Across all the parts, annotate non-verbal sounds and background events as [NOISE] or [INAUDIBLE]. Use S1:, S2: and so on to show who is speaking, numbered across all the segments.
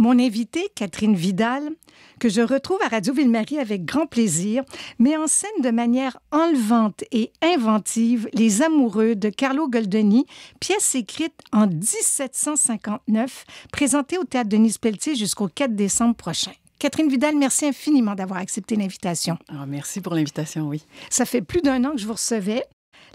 S1: Mon invitée, Catherine Vidal, que je retrouve à Radio Ville-Marie avec grand plaisir, met en scène de manière enlevante et inventive Les Amoureux de Carlo Goldoni, pièce écrite en 1759, présentée au Théâtre denis Pelletier jusqu'au 4 décembre prochain. Catherine Vidal, merci infiniment d'avoir accepté l'invitation. Ah, merci pour l'invitation, oui. Ça fait plus d'un an que je vous recevais.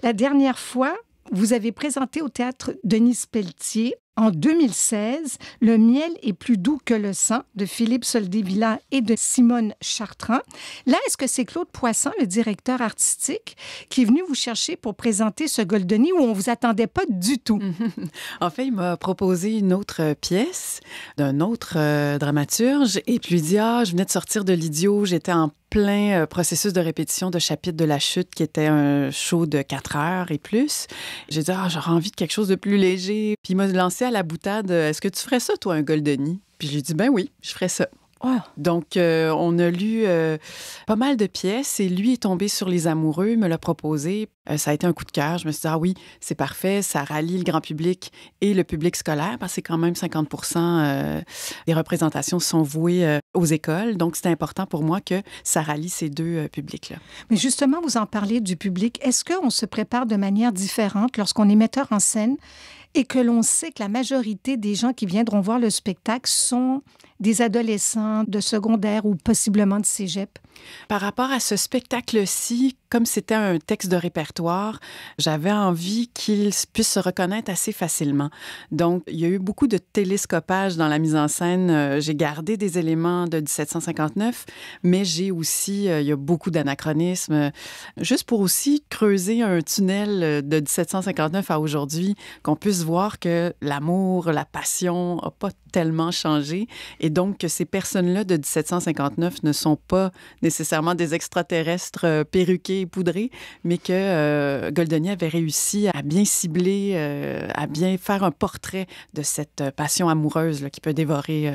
S1: La dernière fois, vous avez présenté au théâtre Denise Pelletier en 2016, Le miel est plus doux que le sang de Philippe Soldevilla et de Simone Chartrand. Là, est-ce que c'est Claude Poisson, le directeur artistique, qui est venu vous chercher pour présenter ce Goldeny où on vous attendait pas du tout? [LAUGHS]
S2: en fait, il m'a proposé une autre euh, pièce d'un autre euh, dramaturge et puis il dit Ah, je venais de sortir de l'idiot, j'étais en plein euh, processus de répétition de chapitre de La Chute, qui était un show de 4 heures et plus. J'ai dit, ah, j'aurais envie de quelque chose de plus léger. Puis il m'a lancé à la boutade euh, Est-ce que tu ferais ça, toi, un Goldeni Puis je lui ai dit Ben oui, je ferais ça. Ah. Donc, euh, on a lu euh, pas mal de pièces et lui est tombé sur Les Amoureux, me l'a proposé. Euh, ça a été un coup de cœur. Je me suis dit, ah oui, c'est parfait, ça rallie le grand public et le public scolaire, parce que quand même 50 euh, des représentations sont vouées euh, aux écoles. Donc, c'est important pour moi que ça rallie ces deux publics-là.
S1: Mais justement, vous en parlez du public. Est-ce qu'on se prépare de manière différente lorsqu'on est metteur en scène et que l'on sait que la majorité des gens qui viendront voir le spectacle sont des adolescents de secondaire ou possiblement de cégep? Par rapport à ce
S2: spectacle-ci, comme c'était un texte de répertoire, j'avais envie qu'il puisse se reconnaître assez facilement. Donc, il y a eu beaucoup de télescopage dans la mise en scène. Euh, j'ai gardé des éléments de 1759, mais j'ai aussi, euh, il y a beaucoup d'anachronismes, juste pour aussi creuser un tunnel euh, de 1759 à aujourd'hui, qu'on puisse voir que l'amour, la passion n'a pas tellement changé et donc que ces personnes-là de 1759 ne sont pas nécessairement des extraterrestres euh, perruqués et poudrés, mais que euh, Goldoni avait réussi à bien cibler, euh, à bien faire un portrait de cette passion amoureuse qui peut dévorer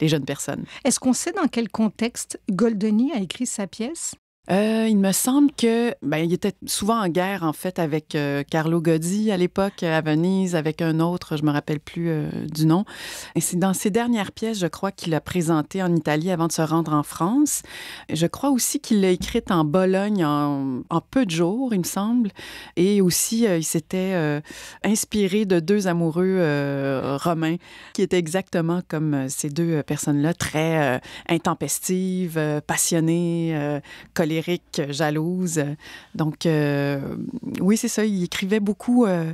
S2: les jeunes personnes.
S1: Est-ce qu'on sait dans quel contexte Goldoni a écrit sa pièce?
S2: Euh, il me semble que ben, il était souvent en guerre en fait avec euh, Carlo Godi à l'époque euh, à Venise avec un autre, je me rappelle plus du nom. Et c'est dans ses dernières pièces, je crois qu'il l'a présenté en Italie avant de se rendre en France. Je crois aussi qu'il l'a écrite en Bologne en, peu de jours, il me semble. Et aussi, il s'était inspiré de deux amoureux romains qui étaient exactement comme ces deux personnes-là, très intempestives, passionnées, collées jalouse. Donc, euh, oui, c'est ça. Il écrivait beaucoup euh,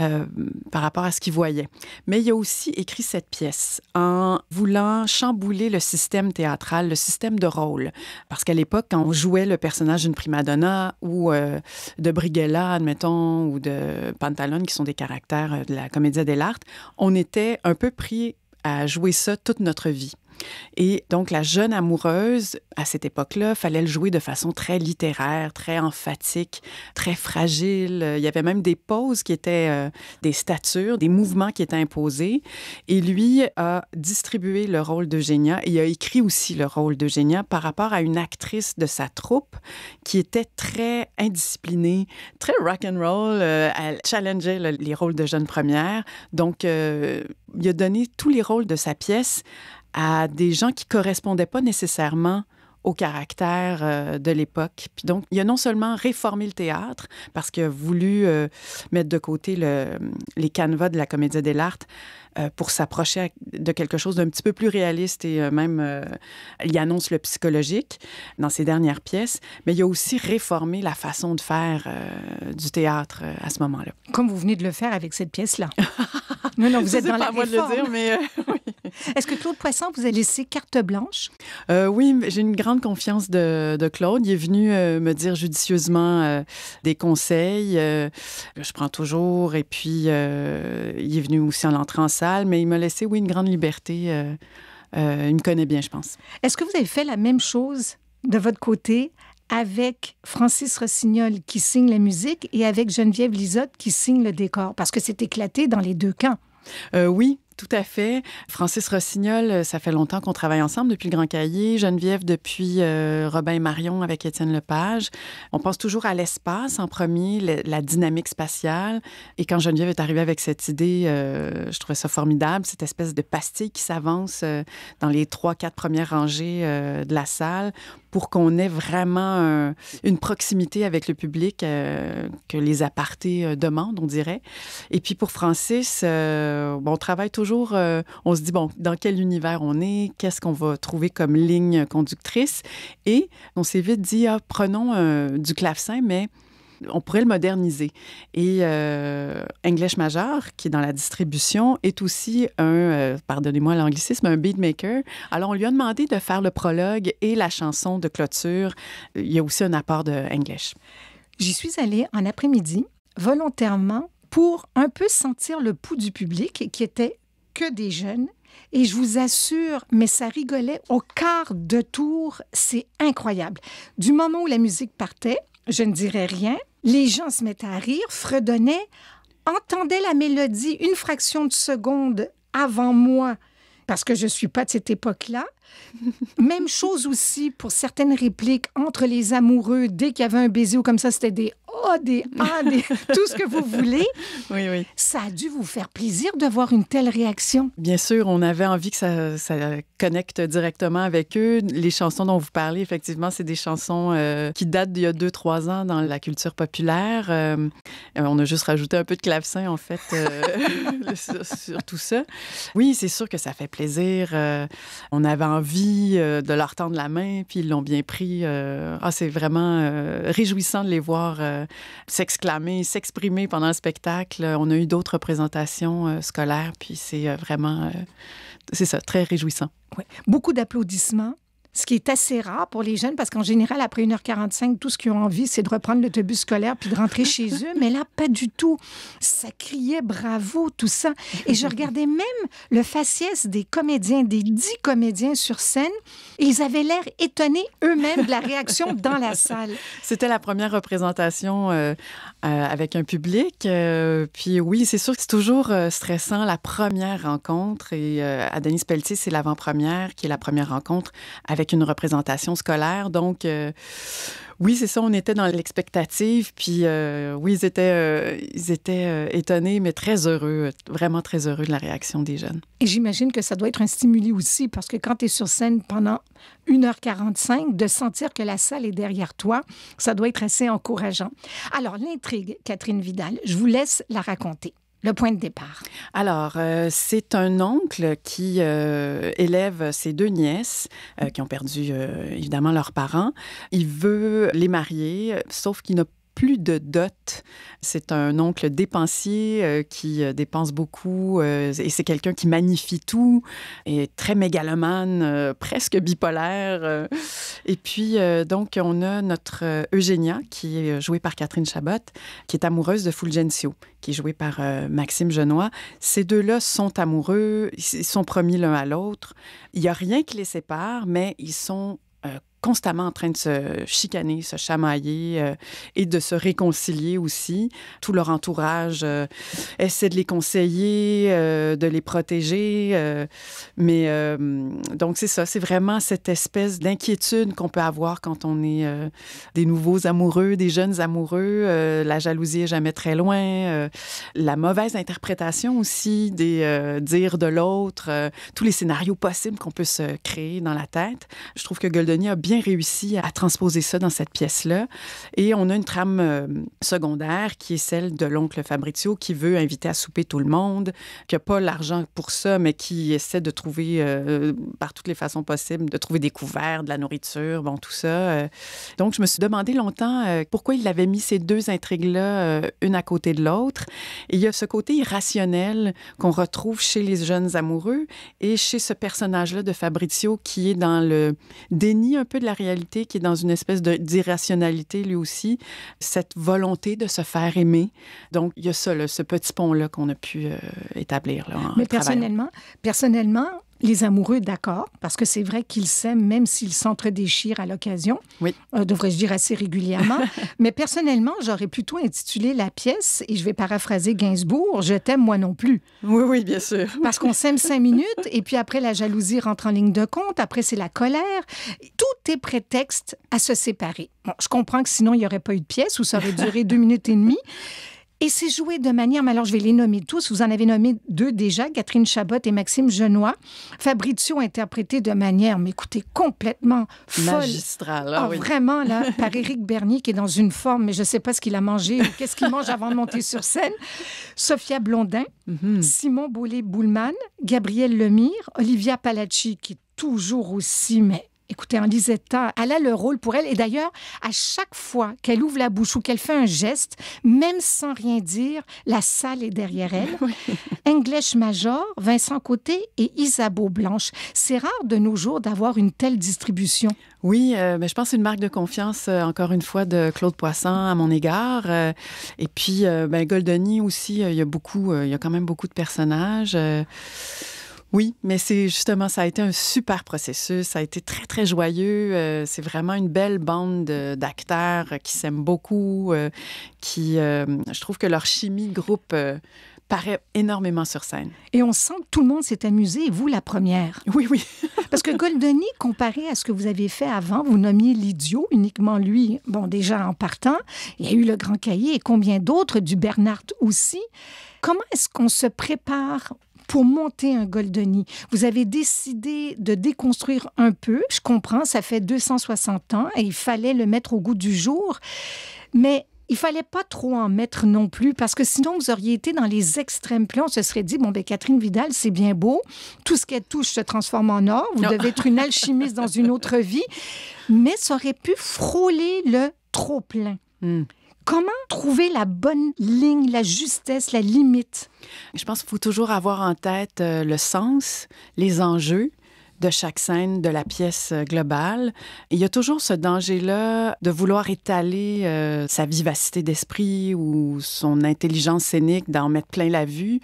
S2: euh, par rapport à ce qu'il voyait. Mais il a aussi écrit cette pièce en voulant chambouler le système théâtral, le système de rôle. Parce qu'à l'époque, quand on jouait le personnage d'une prima donna ou de Brigella, admettons, ou de Pantalone, qui sont des caractères de la comédie dell'arte, on était un peu pris à jouer ça toute notre vie. Et donc, la jeune amoureuse, à cette époque-là, fallait le jouer de façon très littéraire, très emphatique, très fragile. Euh, il y avait même des poses qui étaient euh, des statures, des mouvements qui étaient imposés. Et lui a distribué le rôle d'Eugénia et a écrit aussi le rôle d'Eugénia par rapport à une actrice de sa troupe qui était très indisciplinée, très rock and roll. Euh, elle challengeait les rôles de jeunes première. Donc, il a donné tous les rôles de sa pièce à des gens qui correspondaient pas nécessairement au caractère euh, de l'époque. Puis donc, il a non seulement réformé le théâtre, parce qu'il a voulu euh, mettre de côté les canevas de la comédie des l'art euh, pour s'approcher de quelque chose d'un petit peu plus réaliste et même, il annonce le psychologique dans ses dernières pièces, mais il a aussi réformé la façon de faire du théâtre à ce moment-là.
S1: Comme vous venez de le faire avec cette pièce-là.
S2: non, non, vous [LAUGHS] êtes dans pas la moi de le dire, mais [LAUGHS]
S1: Est-ce que Claude Poisson vous a laissé carte blanche?
S2: Euh, oui, j'ai une grande confiance de, Claude. Il est venu euh, me dire judicieusement euh, des conseils. je prends toujours. Et puis, il est venu aussi en entrant en salle, mais il m'a laissé, oui, une grande liberté. il me connaît bien, je pense.
S1: Est-ce que vous avez fait la même chose de votre côté avec Francis Rossignol qui signe la musique et avec Geneviève Lisotte qui signe le décor? Parce que c'est éclaté dans les deux camps. oui, tout à fait. Francis Rossignol, euh, ça
S2: fait longtemps qu'on travaille ensemble depuis le Grand Cahier. Geneviève depuis euh, Robin et Marion avec Étienne Lepage. On pense toujours à l'espace en premier, la dynamique spatiale. Et quand Geneviève est arrivée avec cette idée, euh, je trouvais ça formidable, cette espèce de pastille qui s'avance dans les trois, quatre premières rangées de la salle pour qu'on ait vraiment une proximité avec le public euh, que les apartés euh, demandent, on dirait. Et puis pour Francis, euh, on travaille toujours, on se dit, bon, dans quel univers on est, qu'est-ce qu'on va trouver comme ligne conductrice. Et on s'est vite dit, ah, prenons du clavecin, mais on pourrait le moderniser. Et euh, English Major, qui est dans la distribution, est aussi un, euh, pardonnez-moi l'anglicisme, un beatmaker. Alors, on lui a demandé de faire le prologue et la chanson de clôture. Il y a aussi un
S1: apport de English. J'y suis allée en après-midi, volontairement, pour un peu sentir le pouls du public, qui était que des jeunes et je vous assure, mais ça rigolait au quart de tour. C'est incroyable. Du moment où la musique partait, je ne dirais rien, les gens se mettaient à rire, fredonnaient, entendaient la mélodie une fraction de seconde avant moi, parce que je ne suis pas de cette époque-là, [LAUGHS] Même chose aussi pour certaines répliques entre les amoureux. Dès qu'il y avait un baiser ou comme ça, c'était des oh, des ah », des... [LAUGHS] tout ce que vous voulez. Oui, oui. Ça a dû vous faire plaisir de voir une telle réaction.
S2: Bien sûr, on avait envie que ça, connecte directement avec eux. Les chansons dont vous parlez, effectivement, c'est des chansons euh, qui datent d'il y a deux, trois ans dans la culture populaire. Euh, euh, on a juste rajouté un peu de clavecin, en fait, [LAUGHS] sur, sur, tout ça. Oui, c'est sûr que ça fait plaisir. on avait envie euh, de leur tendre la main, puis ils l'ont bien pris. Euh. ah, c'est vraiment euh, réjouissant de les voir s'exclamer, s'exprimer pendant le spectacle. On a eu d'autres représentations scolaires, puis c'est vraiment, c'est ça, très réjouissant.
S1: Beaucoup d'applaudissements ce qui est assez rare pour les jeunes parce qu'en général, après 1h45, tout ce qu'ils ont envie, c'est de reprendre le l'autobus scolaire puis de rentrer chez [LAUGHS] eux. Mais là, pas du tout. Ça criait bravo, tout ça. Et je regardais même le faciès des comédiens, des dix comédiens sur scène. ils avaient l'air étonnés eux-mêmes de la réaction dans la salle. [LAUGHS] C'était la première représentation euh, euh, avec un public. Euh, puis oui,
S2: c'est sûr que c'est toujours stressant la première rencontre. Et à Denise Pelletier, c'est l'avant-première qui est la première rencontre avec une représentation scolaire. Donc, euh, oui, c'est ça, on était dans l'expectative. Puis, euh, oui, ils étaient, euh, ils étaient étonnés, mais très heureux, vraiment très heureux de la réaction des jeunes.
S1: Et j'imagine que ça doit être un stimuli aussi, parce que quand tu es sur scène pendant 1h45, de sentir que la salle est derrière toi, ça doit être assez encourageant. Alors, l'intrigue, Catherine Vidal, je vous laisse la raconter le point de départ?
S2: Alors, euh, c'est un oncle qui euh, élève ses deux nièces euh, qui ont perdu évidemment leurs parents. Il veut les marier, sauf qu'il n'a plus de dot. C'est un oncle dépensier euh, qui euh, dépense beaucoup euh, et c'est quelqu'un qui magnifie tout, et très mégalomane, presque bipolaire. Et puis, donc, on a notre Eugénia, qui est jouée par Catherine Chabot, qui est amoureuse de Fulgencio, qui est jouée par Maxime Genois. Ces deux-là sont amoureux, ils sont promis l'un à l'autre. Il n'y a rien qui les sépare, mais ils sont constamment en train de se chicaner, se chamailler euh, et de se réconcilier aussi. Tout leur entourage euh, essaie de les conseiller, euh, de les protéger. mais donc, c'est ça, c'est vraiment cette espèce d'inquiétude qu'on peut avoir quand on est des nouveaux amoureux, des jeunes amoureux. la jalousie est jamais très loin. la mauvaise interprétation aussi des dires de l'autre. tous les scénarios possibles qu'on peut se créer dans la tête. Je trouve que Goldoni a bien réussi à transposer ça dans cette pièce-là. Et on a une trame euh, secondaire qui est celle de l'oncle Fabrizio qui veut inviter à souper tout le monde, qui n'a pas l'argent pour ça, mais qui essaie de trouver euh, euh, par toutes les façons possibles, de trouver des couverts, de la nourriture, bon, tout ça. Donc, je me suis demandé longtemps pourquoi il avait mis ces deux intrigues-là, une à côté de l'autre. il y a ce côté irrationnel qu'on retrouve chez les jeunes amoureux et chez ce personnage-là de Fabrizio qui est dans le déni un peu la réalité qui est dans une espèce d'irrationalité lui aussi, cette volonté de se faire aimer. Donc, il y a ça, ce petit pont-là qu'on a pu euh, établir. Mais personnellement,
S1: personnellement, les amoureux, d'accord, parce que c'est vrai qu'ils s'aiment même s'ils s'entredéchirent à l'occasion. Oui. Euh, devrais-je dire assez régulièrement. [LAUGHS] Mais personnellement, j'aurais plutôt intitulé la pièce, et je vais paraphraser Gainsbourg, Je t'aime moi non plus. [LAUGHS] Oui, oui, bien sûr. [LAUGHS] Parce qu'on s'aime cinq minutes, et puis après, la jalousie rentre en ligne de compte, après, c'est la colère. Tout est prétexte à se séparer. Bon, je comprends que sinon, il n'y aurait pas eu de pièce, ou ça aurait duré deux minutes et demie. Et c'est joué de manière, mais alors je vais les nommer tous, vous en avez nommé deux déjà, Catherine Chabot et Maxime Genois. Fabrizio interprété de manière, mais écoutez, complètement folle.
S2: Ah ah, vraiment, là, [LAUGHS] par Éric
S1: Bernier qui est dans une forme, mais je ne sais pas ce qu'il a mangé ou qu'est-ce qu'il mange avant de monter sur scène. Sophia Blondin, mhm. Simon Boulay-Boulman, Gabriel Lemire, Olivia Palacci qui est toujours aussi, mais Écoutez, en hein, disait tant, elle a le rôle pour elle. Et d'ailleurs, à chaque fois qu'elle ouvre la bouche ou qu'elle fait un geste, même sans rien dire, la salle est derrière elle. Oui. [LAUGHS] English Major, Vincent Côté et Isabeau Blanche. C'est rare de nos jours d'avoir une telle distribution. Oui, euh, ben, je pense que c'est une marque de confiance, euh, encore une fois,
S2: de Claude Poisson à mon égard. Euh, et puis, ben, Goldoni aussi, il y a beaucoup, il y a quand même beaucoup de personnages. Oui, mais c'est justement, ça a été un super processus, ça a été très, très joyeux. Euh, c'est vraiment une belle bande d'acteurs euh, qui s'aiment beaucoup, euh, qui, je trouve que leur chimie groupe paraît énormément sur scène.
S1: Et on sent que tout le monde s'est amusé, vous la première. [LAUGHS] Oui, oui. Parce que Goldoni, comparé à ce que vous avez fait avant, vous nommiez l'idiot, uniquement lui, bon, déjà en partant. Il y a eu le Grand Cahier et combien d'autres, du Bernard aussi. Comment est-ce qu'on se prépare pour monter un Goldenie, Vous avez décidé de déconstruire un peu. Je comprends, ça fait 260 ans et il fallait le mettre au goût du jour. Mais il fallait pas trop en mettre non plus parce que sinon vous auriez été dans les extrêmes plans. On se serait dit bon ben Catherine Vidal c'est bien beau, tout ce qu'elle touche se transforme en or. Vous devez être une alchimiste dans une autre vie, mais ça aurait pu frôler le trop plein. Hmm. Comment trouver la bonne ligne, la justesse, la limite?
S2: Je pense qu'il faut toujours avoir en tête euh, le sens, les enjeux, de chaque scène, de la pièce euh, globale. il y a toujours ce danger-là de vouloir étaler euh, sa vivacité d'esprit ou son intelligence scénique, d'en mettre plein la vue.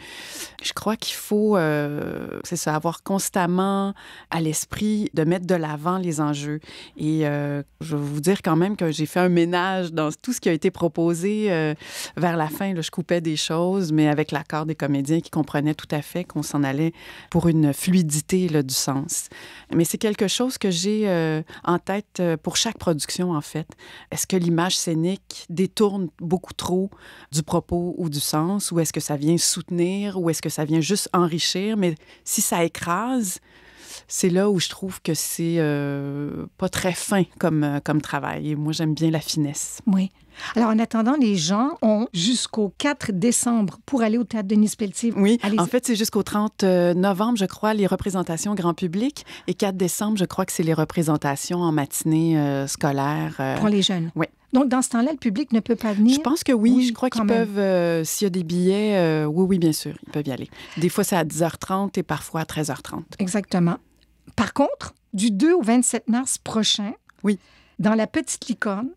S2: Je crois qu'il faut, euh, c'est ça, avoir constamment à l'esprit de mettre de l'avant les enjeux. Et je vais vous dire quand même que j'ai fait un ménage dans tout ce qui a été proposé vers la fin. je coupais des choses, mais avec l'accord des comédiens qui comprenaient tout à fait qu'on s'en allait pour une fluidité là, du sens mais c'est quelque chose que j'ai euh, en tête euh, pour chaque production, en fait. Est-ce que l'image scénique détourne beaucoup trop du propos ou du sens, ou est-ce que ça vient soutenir, ou est-ce que ça vient juste enrichir? Mais si ça écrase, c'est là où je trouve que c'est euh, pas très fin comme, euh, comme travail. Et moi, j'aime bien la finesse.
S1: Oui. Alors, en attendant, les gens ont jusqu'au 4 décembre pour aller au théâtre Denis Pelletier. Oui, en fait, c'est jusqu'au
S2: 30 euh, novembre, je crois, les représentations grand public. Et 4 décembre, je crois que c'est les représentations en matinée scolaire. Pour les jeunes. Oui.
S1: Donc, dans ce temps-là, le public ne peut pas venir? Je pense que oui. je crois qu'ils
S2: peuvent, s'il y a des billets, oui, oui,
S1: bien sûr, ils peuvent y aller. Des fois, c'est à 10h30 et parfois à 13h30. Exactement. Par contre, du 2 au 27 mars prochain, oui. dans la petite licorne,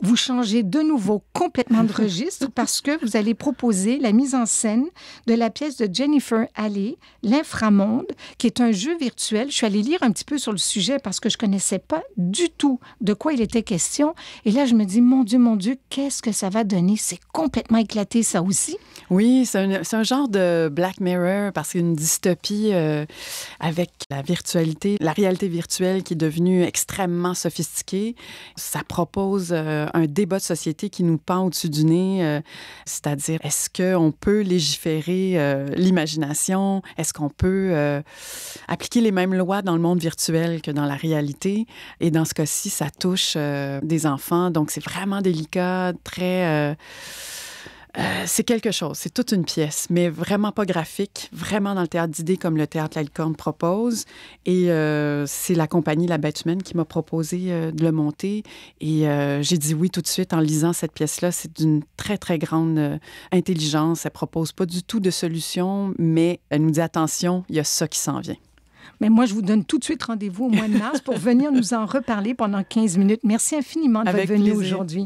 S1: vous changez de nouveau complètement de [LAUGHS] registre parce que vous allez proposer la mise en scène de la pièce de Jennifer Alley, L'inframonde, qui est un jeu virtuel. Je suis allée lire un petit peu sur le sujet parce que je connaissais pas du tout de quoi il était question. Et là, je me dis, mon Dieu, mon Dieu, qu'est-ce que ça va donner? C'est complètement éclaté, ça aussi. Oui, c'est un,
S2: genre de Black Mirror parce qu'une dystopie euh, avec la virtualité, la réalité virtuelle qui est devenue extrêmement sophistiquée, ça propose euh, euh, un débat de société qui nous pend au-dessus du nez, euh, c'est-à-dire est-ce qu'on peut légiférer euh, l'imagination, est-ce qu'on peut appliquer les mêmes lois dans le monde virtuel que dans la réalité, et dans ce cas-ci, ça touche des enfants, donc c'est vraiment délicat, très euh, c'est quelque chose, c'est toute une pièce, mais vraiment pas graphique, vraiment dans le théâtre d'idées comme le théâtre La Licorne propose. Et euh, c'est la compagnie La Bête qui m'a proposé euh, de le monter. Et j'ai dit oui tout de suite en lisant cette pièce-là. C'est d'une très, très grande intelligence. Elle propose pas du tout de solution, mais elle nous dit attention, il y a ça qui s'en vient.
S1: Mais moi, je vous donne tout de suite rendez-vous au mois de mars pour venir nous en reparler pendant 15 minutes. Merci infiniment de venu aujourd'hui.